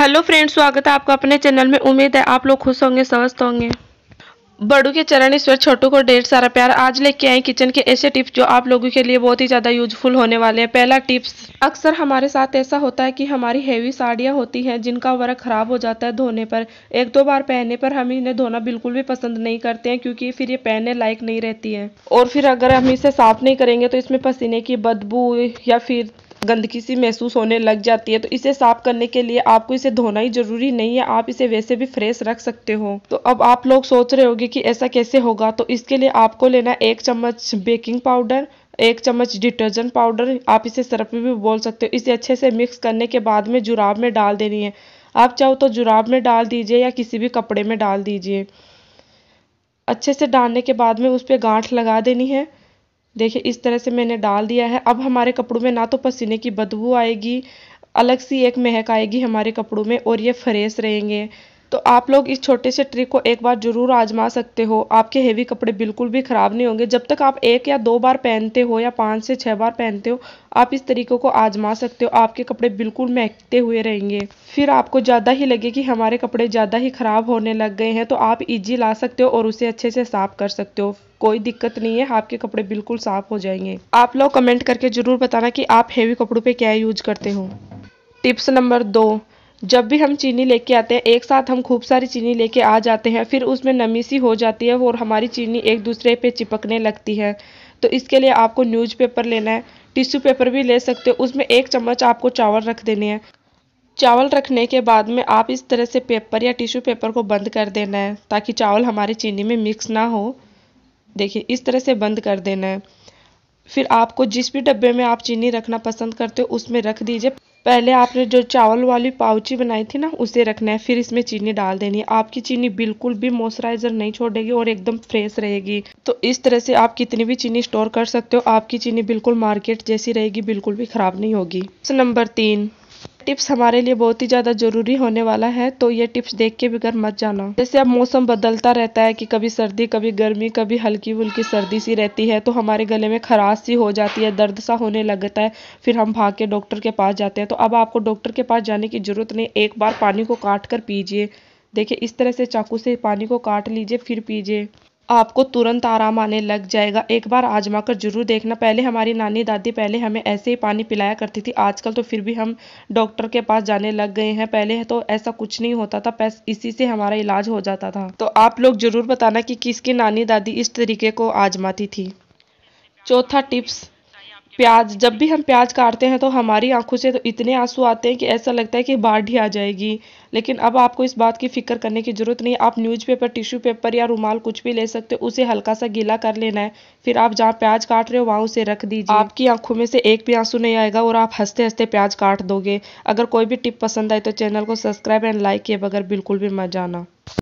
hello friends स्वागत है आपका अपने चैनल में उम्मीद है आप लोग खुश होंगे स्वस्थ होंगे बड़ू के चरण ईश्वर छोटू को ढेर सारा प्यार आज लेके आए किचन के ऐसे टिप्स जो आप लोगों के लिए बहुत ही ज़्यादा यूजफुल होने वाले हैं पहला टिप्स अक्सर हमारे साथ ऐसा होता है कि हमारी हैवी साड़ियाँ होती हैं जिनका वर्क ख़राब हो जाता है धोने पर एक दो बार पहनने पर हम इन्हें धोना बिल्कुल भी पसंद नहीं करते हैं क्योंकि फिर ये पहनने लायक नहीं रहती है और फिर अगर हम इसे साफ नहीं करेंगे तो इसमें पसीने की बदबू या फिर गंदगी सी महसूस होने लग जाती है तो इसे साफ करने के लिए आपको इसे धोना ही जरूरी नहीं है आप इसे वैसे भी फ्रेश रख सकते हो तो अब आप लोग सोच रहे होंगे कि ऐसा कैसे होगा तो इसके लिए आपको लेना एक चम्मच बेकिंग पाउडर एक चम्मच डिटर्जेंट पाउडर आप इसे सरफ भी बोल सकते हो इसे अच्छे से मिक्स करने के बाद में जुराब में डाल देनी है आप चाहो तो जुराब में डाल दीजिए या किसी भी कपड़े में डाल दीजिए अच्छे से डालने के बाद में उस पर गांठ लगा देनी है देखिए इस तरह से मैंने डाल दिया है अब हमारे कपड़ों में ना तो पसीने की बदबू आएगी अलग सी एक महक आएगी हमारे कपड़ों में और ये फ्रेश रहेंगे तो आप लोग इस छोटे से ट्रिक को एक बार ज़रूर आजमा सकते हो आपके हेवी कपड़े बिल्कुल भी ख़राब नहीं होंगे जब तक आप एक या दो बार पहनते हो या पाँच से छः बार पहनते हो आप इस तरीके को आजमा सकते हो आपके कपड़े बिल्कुल महकते हुए रहेंगे फिर आपको ज़्यादा ही लगे कि हमारे कपड़े ज़्यादा ही ख़राब होने लग गए हैं तो आप इजी ला सकते हो और उसे अच्छे से साफ़ कर सकते हो कोई दिक्कत नहीं है आपके कपड़े बिल्कुल साफ़ हो जाएंगे आप लोग कमेंट करके ज़रूर बताना कि आप हेवी कपड़ों पर क्या यूज करते हो टिप्स नंबर दो जब भी हम चीनी लेके आते हैं एक साथ हम खूब सारी चीनी लेके आ जाते हैं फिर उसमें नमी सी हो जाती है और हमारी चीनी एक दूसरे पे चिपकने लगती है तो इसके लिए आपको न्यूज़पेपर लेना है टिश्यू पेपर भी ले सकते हो उसमें एक चम्मच आपको चावल रख देने हैं चावल रखने के बाद में आप इस तरह से पेपर या टिश्यू पेपर को बंद कर देना है ताकि चावल हमारी चीनी में मिक्स ना हो देखिए इस तरह से बंद कर देना है फिर आपको जिस भी डब्बे में आप चीनी रखना पसंद करते हो उसमें रख दीजिए पहले आपने जो चावल वाली पाउची बनाई थी ना उसे रखना है फिर इसमें चीनी डाल देनी है आपकी चीनी बिल्कुल भी मॉइस्चराइजर नहीं छोड़ेगी और एकदम फ्रेश रहेगी तो इस तरह से आप कितनी भी चीनी स्टोर कर सकते हो आपकी चीनी बिल्कुल मार्केट जैसी रहेगी बिल्कुल भी ख़राब नहीं होगी नंबर तीन टिप्स हमारे लिए बहुत ही ज़्यादा ज़रूरी होने वाला है तो ये टिप्स देख के भी घर मत जाना जैसे अब मौसम बदलता रहता है कि कभी सर्दी कभी गर्मी कभी हल्की फुल्की सर्दी सी रहती है तो हमारे गले में खराश सी हो जाती है दर्द सा होने लगता है फिर हम भाग के डॉक्टर के पास जाते हैं तो अब आपको डॉक्टर के पास जाने की ज़रूरत नहीं एक बार पानी को काट कर पीजिए देखिए इस तरह से चाकू से पानी को काट लीजिए फिर पीजिए आपको तुरंत आराम आने लग जाएगा एक बार आजमा कर जरूर देखना पहले हमारी नानी दादी पहले हमें ऐसे ही पानी पिलाया करती थी आजकल तो फिर भी हम डॉक्टर के पास जाने लग गए हैं पहले तो ऐसा कुछ नहीं होता था पैस इसी से हमारा इलाज हो जाता था तो आप लोग जरूर बताना कि किसकी नानी दादी इस तरीके को आजमाती थी चौथा टिप्स प्याज जब भी हम प्याज काटते हैं तो हमारी आंखों से तो इतने आंसू आते हैं कि ऐसा लगता है कि बाढ़ ही आ जाएगी लेकिन अब आपको इस बात की फ़िक्र करने की ज़रूरत नहीं आप न्यूज़पेपर टिश्यू पेपर या रुमाल कुछ भी ले सकते हो उसे हल्का सा गीला कर लेना है फिर आप जहाँ प्याज काट रहे हो वहाँ उसे रख दीजिए आपकी आंखों में से एक भी आंसू नहीं आएगा और आप हंसते हंसते प्याज काट दोगे अगर कोई भी टिप पसंद आए तो चैनल को सब्सक्राइब एंड लाइक किए बगैर बिल्कुल भी मत जाना